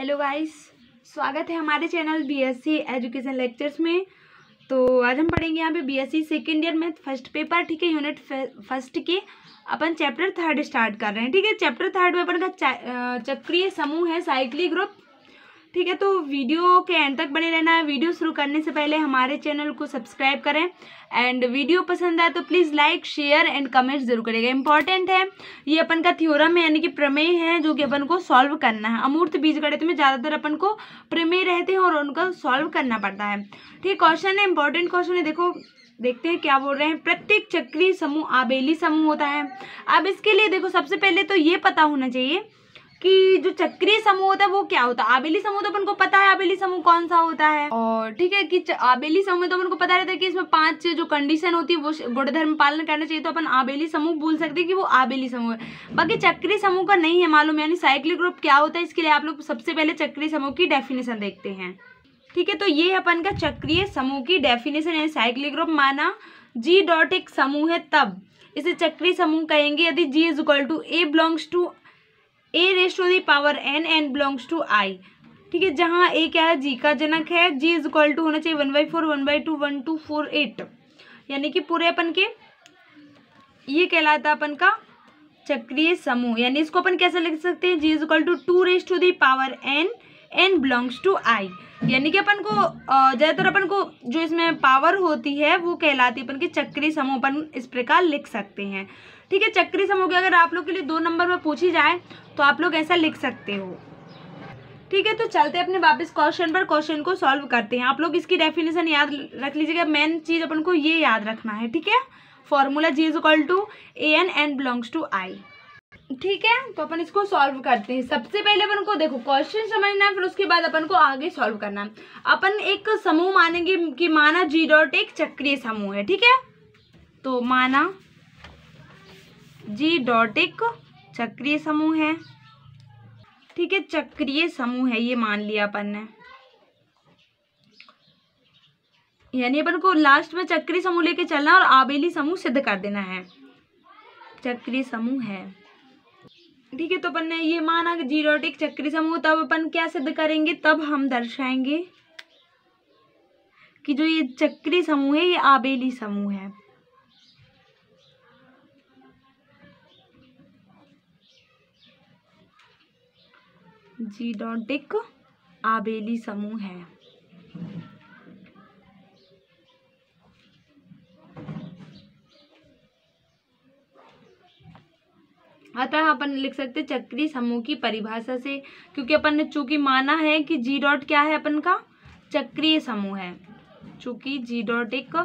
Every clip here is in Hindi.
हेलो गाइस स्वागत है हमारे चैनल बीएससी एजुकेशन लेक्चर्स में तो आज हम पढ़ेंगे यहाँ पे बीएससी सेकेंड ईयर में फर्स्ट पेपर ठीक है यूनिट फर्स्ट के अपन चैप्टर थर्ड स्टार्ट कर रहे हैं ठीक है चैप्टर थर्ड में अपन का चक्रीय समूह है साइक्ली ग्रुप ठीक है तो वीडियो के एंड तक बने रहना है वीडियो शुरू करने से पहले हमारे चैनल को सब्सक्राइब करें एंड वीडियो पसंद आए तो please like share and comment जरूर करेगा इंपॉर्टेंट है ये अपन का थ्योरम है यानी कि प्रमेय है जो कि अपन को सॉल्व करना है अमूर्त बीज गणित में ज़्यादातर अपन को प्रमेय रहते हैं और उनका सॉल्व करना पड़ता है ठीक क्वेश्चन है इंपॉर्टेंट क्वेश्चन है देखो देखते हैं क्या बोल रहे हैं प्रत्येक चक्रीय समूह आबेली समूह होता है अब इसके लिए देखो सबसे पहले तो ये पता होना चाहिए कि जो चक्रीय समूह होता है वो क्या होता है आबेली समूह तो अपन को पता है आबेली समूह कौन सा होता है और ठीक है कि आबेली समूह तो अपन को पता रहता है कि इसमें पांच जो कंडीशन होती है वो गुणधर्म पालन करना चाहिए तो अपन आबेली समूह बोल सकते हैं कि वो आबेली समूह है बाकी चक्रीय समूह का नहीं है मालूम यानी साइक्लिक ग्रुप क्या होता है इसके लिए आप लोग सबसे पहले चक्रीय समूह की डेफिनेशन देखते हैं ठीक है तो ये अपन का चक्रीय समूह की डेफिनेशन यानी साइक्लिक ग्रुप माना जी डॉट एक समूह है तब इसे चक्रीय समूह कहेंगे यदि G is equal to a belongs to a raise to the power n n belongs to I ठीक है जहाँ ए क्या है जी का जनक है जी इज इक्वल टू होना चाहिए one by four one by two one two four eight यानी कि पूरे अपन के ये कहलाता अपन का चक्रीय समूह यानी इसको अपन कैसे लिख सकते हैं G is equal to to raise to the power n n belongs to I यानी कि अपन को ज़्यादातर अपन को जो इसमें पावर होती है वो कहलाती है अपन की चक्री समूह अपन इस प्रकार लिख सकते हैं ठीक है चक्री समूह की अगर आप लोग के लिए दो नंबर में पूछी जाए तो आप लोग ऐसा लिख सकते हो ठीक है तो चलते हैं अपने वापस क्वेश्चन पर क्वेश्चन को सॉल्व करते हैं आप लोग इसकी डेफिनेशन याद रख लीजिएगा मेन चीज़ अपन को ये याद रखना है ठीक है formula G is equal to a n n belongs to I ठीक है तो अपन इसको सॉल्व करते हैं सबसे पहले अपन को देखो क्वेश्चन समझना है फिर उसके बाद अपन को आगे सॉल्व करना है अपन एक समूह मानेंगे कि माना जी डॉट एक चक्रीय समूह है ठीक है तो माना जी डॉट एक चक्रीय समूह है ठीक है चक्रीय समूह है ये मान लिया अपन ने यानी अपन को लास्ट में चक्रीय समूह लेके चलना और आबेली समूह सिद्ध कर देना है चक्रीय समूह है ठीक है तो अपन ने ये माना कि जीरोटिक चक्री समूह तब अपन क्या सिद्ध करेंगे तब हम दर्शाएंगे कि जो ये चक्री समूह है ये आबेली समूह है जीडोटिक आबेली समूह है अतः अपन लिख सकते चक्रीय समूह की परिभाषा से क्योंकि अपन ने चूंकि माना है कि जी डॉट क्या है अपन का चक्रीय समूह है चूंकि जी डॉट एक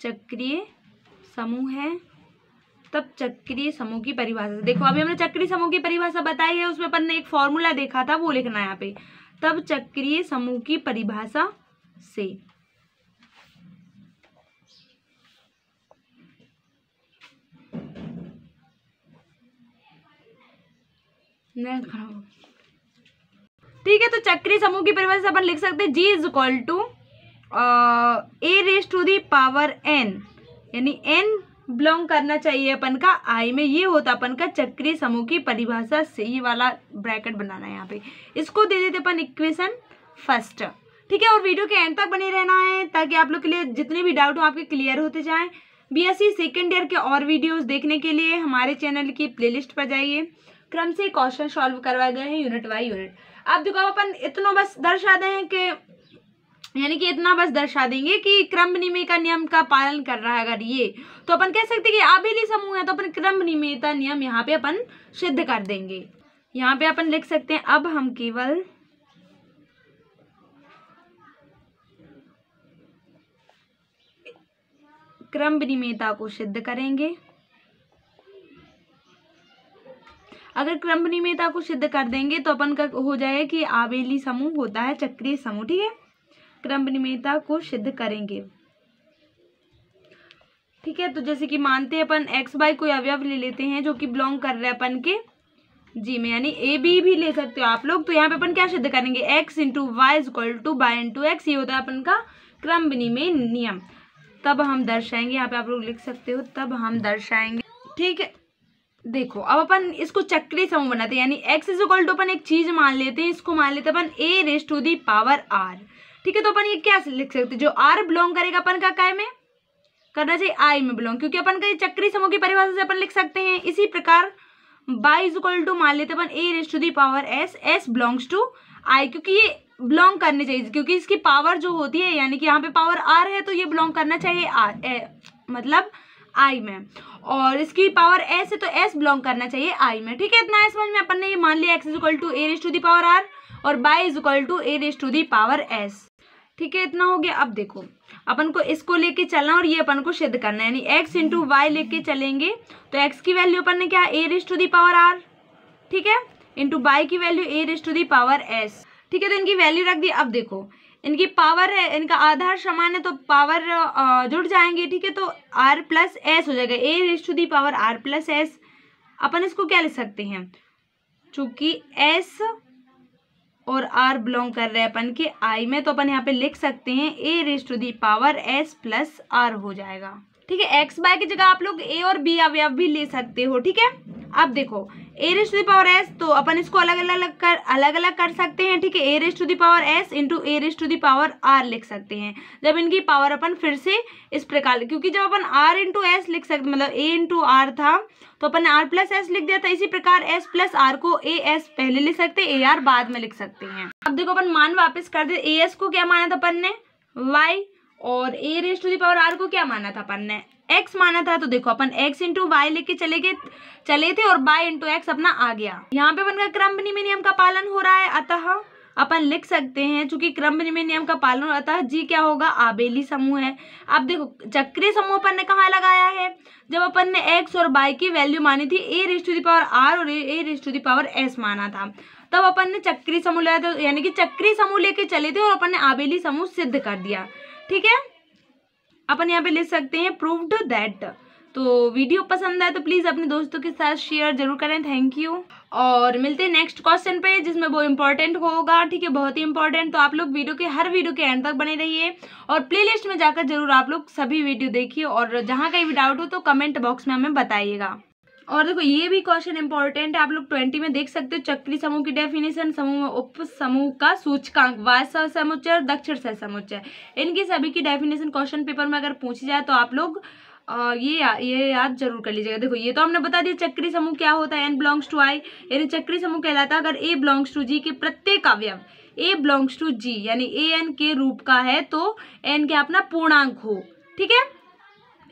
चक्रीय समूह है तब चक्रीय समूह की परिभाषा देखो अभी हमने चक्रीय समूह की परिभाषा बताई है उसमें अपन ने एक फॉर्मूला देखा था वो लिखना है यहाँ पे तब चक्रीय समूह की परिभाषा से ठीक है तो चक्री समूह की परिभाषा अपन लिख सकते हैं G is equal to a raise to the power n यानी एन बिलोंग करना चाहिए अपन का आई में ये होता अपन का चक्रीय समूह की परिभाषा से ये वाला ब्रैकेट बनाना है यहाँ पे इसको दे देते अपन इक्वेशन फर्स्ट ठीक है और वीडियो के एंड तक बने रहना है ताकि आप लोग के लिए जितने भी डाउट हो आपके क्लियर होते जाएं बीएससी सेकेंड ईयर के और वीडियोस देखने के लिए हमारे चैनल की प्लेलिस्ट पर जाइए क्रम से क्वेश्चन सॉल्व करवाए गए हैं यूनिट बाई यूनिट अब देखो अपन इतना बस दर्शा दें कि यानी कि इतना बस दर्शा देंगे कि क्रम का नियम का पालन कर रहा है अगर ये तो अपन कह सकते हैं कि आबेली समूह है तो अपन क्रम विनिमयता नियम यहाँ पे अपन सिद्ध कर देंगे यहाँ पे अपन लिख सकते हैं अब हम केवल क्रम विनिमयता को सिद्ध करेंगे अगर क्रम निमेता तो को सिद्ध कर देंगे तो अपन का हो जाएगा कि आवेली समूह होता है चक्रीय समूह ठीक है क्रम निमेता तो को सिद्ध करेंगे ठीक है तो जैसे कि मानते हैं अपन एक्स बाई कोई अवयव ले लेते हैं जो कि बिलोंग कर रहे हैं अपन के जी में यानी ए बी भी ले सकते हो आप लोग तो यहाँ पे अपन क्या सिद्ध करेंगे x into y is equal to y into x ये होता है अपन का क्रम विनिमय नियम तब हम दर्शाएंगे यहाँ पे आप लोग लिख सकते हो तब हम दर्शाएंगे ठीक है देखो अब अपन इसको चक्रीय समूह बनाते हैं यानी एक्स इज इक्वल टू अपन एक चीज मान लेते हैं इसको मान लेते हैं अपन a raise to the power r ठीक है तो अपन ये क्या लिख सकते हैं जो आर बिलोंग करेगा अपन का काय में करना चाहिए आई में बिलोंग क्योंकि अपन का ये चक्रीय समूह की परिभाषा से अपन लिख सकते हैं इसी प्रकार बाई इज इक्वल टू मान लेते अपन a raise to the power s s belongs to I क्योंकि ये बिलोंग करनी चाहिए क्योंकि इसकी पावर जो होती है यानी कि यहाँ पे पावर आर है तो ये बिलोंग करना चाहिए आर ए, मतलब आई में और इसकी पावर एस है तो एस बिलोंग करना चाहिए आई में ठीक है इतना है समझ में अपन ने ये मान लिया x is equal to a raise to the power r और y is equal to a raise to the power s ठीक है इतना हो गया अब देखो अपन को इसको लेके चलना और ये अपन को सिद्ध करना है यानी एक्स इंटू वाई लेके चलेंगे तो एक्स की वैल्यू अपन ने क्या a raise to the power r ठीक है इंटू बाई की value a raise to the power s ठीक है तो इनकी वैल्यू रख दी अब देखो इनकी पावर है इनका आधार समान है तो पावर जुड़ जाएंगे ठीक है तो आर प्लस एस हो जाएगा a raise to the power r plus s अपन इसको क्या लिख सकते हैं चूंकि एस और आर बिलोंग कर रहे हैं अपन के आई में तो अपन यहाँ पे लिख सकते हैं a raise to the power s plus r हो जाएगा ठीक है एक्स बाय की जगह आप लोग ए और बी अवयव भी ले सकते हो ठीक है अब देखो a raise to the power s तो अपन इसको अलग अलग कर अलग अलग कर सकते हैं ठीक है a raise to the power s into a raise to the power r लिख सकते हैं जब इनकी पावर अपन फिर से इस प्रकार क्योंकि जब अपन आर इंटू एस लिख सकते मतलब ए इंटू आर था तो अपन आर प्लस एस लिख दिया था इसी प्रकार एस प्लस आर को ए एस पहले लिख सकते ए आर बाद में लिख सकते हैं अब देखो अपन मान वापस कर दे ए एस को क्या माना था अपन ने वाई और a raise to the power r को क्या माना था अपन ने एक्स माना था तो देखो अपन एक्स इंटू वाई लेके चले गए चले थे और बाई इंटू एक्स अपना आ गया यहाँ पे अपन का क्रम नियम का पालन हो रहा है अतः अपन लिख सकते हैं चूंकि क्रम नियम का पालन अतः जी क्या होगा आबेली समूह है अब देखो चक्रीय समूह अपन ने कहाँ लगाया है जब अपन ने एक्स और बाई की वैल्यू मानी थी a raise to the power r और a raise to the power s माना था तब अपन ने चक्रीय समूह लगाया था यानी कि चक्रीय समूह लेके चले थे और अपन ने आबेली समूह सिद्ध कर दिया ठीक है अपन यहाँ पे ले सकते हैं प्रूव्ड दैट तो वीडियो पसंद आए तो प्लीज़ अपने दोस्तों के साथ शेयर जरूर करें थैंक यू और मिलते हैं नेक्स्ट क्वेश्चन पे जिसमें वो इम्पॉर्टेंट होगा ठीक है बहुत ही इंपॉर्टेंट तो आप लोग वीडियो के हर वीडियो के एंड तक बने रहिए और प्लेलिस्ट में जाकर जरूर आप लोग सभी वीडियो देखिए और जहाँ कहीं भी डाउट हो तो कमेंट बॉक्स में हमें बताइएगा और देखो ये भी क्वेश्चन इंपॉर्टेंट है आप लोग ट्वेंटी में देख सकते हो चक्री समूह की डेफिनेशन समूह उप समूह का सूचकांक वाय समुच्चय और दक्षिण सह समुच्चय इनकी सभी की डेफिनेशन क्वेश्चन पेपर में अगर पूछी जाए तो आप लोग आ, ये या, ये याद जरूर कर लीजिएगा देखो ये तो हमने बता दिया चक्री समूह क्या होता है एन बिलोंग्स टू आई यानी चक्री समूह कहलाता है अगर ए बिलोंग्स टू जी के प्रत्येक अवयव ए बिलोंग्स टू जी यानी ए एन के रूप का है तो एन के अपना पूर्णांक हो ठीक है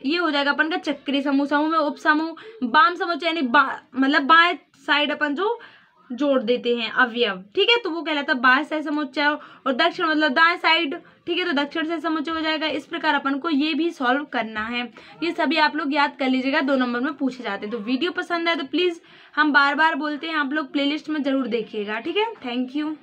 ये हो जाएगा अपन का चक्री समूह समूह में उप समूह बाम समूह यानी बा, मतलब बाएं साइड अपन जो जोड़ देते हैं अवयव ठीक है तो वो कहलाता है बाएं साइड समुच्चय और दक्षिण मतलब दाएं साइड ठीक है तो दक्षिण से समुच्चय हो जाएगा इस प्रकार अपन को ये भी सॉल्व करना है ये सभी आप लोग याद कर लीजिएगा दो नंबर में पूछे जाते हैं तो वीडियो पसंद आए तो प्लीज़ हम बार बार बोलते हैं आप लोग प्लेलिस्ट में ज़रूर देखिएगा ठीक है थैंक यू